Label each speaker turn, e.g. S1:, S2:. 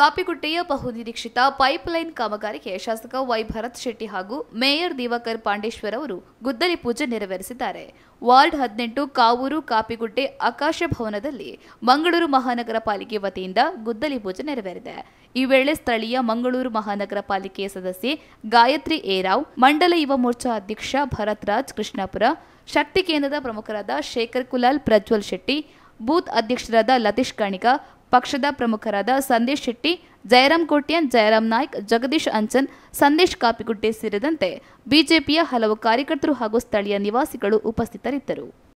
S1: ಕಾಪಿಗುಡ್ಡೆಯ ಬಹುನಿರೀಕ್ಷಿತ ಪೈಪ್ಲೈನ್ ಕಾಮಗಾರಿಗೆ ಶಾಸಕ ವೈ ಭರತ್ ಶೆಟ್ಟಿ ಹಾಗೂ ಮೇಯರ್ ದಿವಾಕರ್ ಪಾಂಡೇಶ್ವರ್ ಅವರು ಗುದ್ದಲಿ ಪೂಜೆ ನೆರವೇರಿಸಿದ್ದಾರೆ ವಾರ್ಡ್ ಹದಿನೆಂಟು ಕಾವೂರು ಕಾಪಿಗುಡ್ಡೆ ಆಕಾಶ ಭವನದಲ್ಲಿ ಮಂಗಳೂರು ಮಹಾನಗರ ಪಾಲಿಕೆ ವತಿಯಿಂದ ಗುದ್ದಲಿ ಪೂಜೆ ನೆರವೇರಿದೆ ಈ ವೇಳೆ ಸ್ಥಳೀಯ ಮಂಗಳೂರು ಮಹಾನಗರ ಪಾಲಿಕೆಯ ಸದಸ್ಯೆ ಗಾಯತ್ರಿ ಏರಾವ್ ಮಂಡಲ ಯುವ ಮೋರ್ಚಾ ಅಧ್ಯಕ್ಷ ಭರತ್ ರಾಜ್ ಕೃಷ್ಣಾಪುರ ಶಕ್ತಿ ಕೇಂದ್ರದ ಪ್ರಮುಖರಾದ ಶೇಖರ್ ಕುಲಾಲ್ ಪ್ರಜ್ವಲ್ ಶೆಟ್ಟಿ ಬೂತ್ ಅಧ್ಯಕ್ಷರಾದ ಲತೀಶ್ ಕಣಿಕ ಪಕ್ಷದ ಪ್ರಮುಖರಾದ ಸಂದೇಶ್ ಶೆಟ್ಟಿ ಜಯರಾಮ್ ಕೋಟ್ಯಾನ್ ಜಯರಾಮ್ ನಾಯ್ಕ್ ಜಗದೀಶ್ ಅಂಚನ್ ಸಂದೇಶ್ ಕಾಪಿಗುಡ್ಡೆ ಸೇರಿದಂತೆ ಬಿಜೆಪಿಯ ಹಲವು ಕಾರ್ಯಕರ್ತರು ಹಾಗೂ ಸ್ಥಳೀಯ ನಿವಾಸಿಗಳು ಉಪಸ್ಥಿತರಿದ್ದರು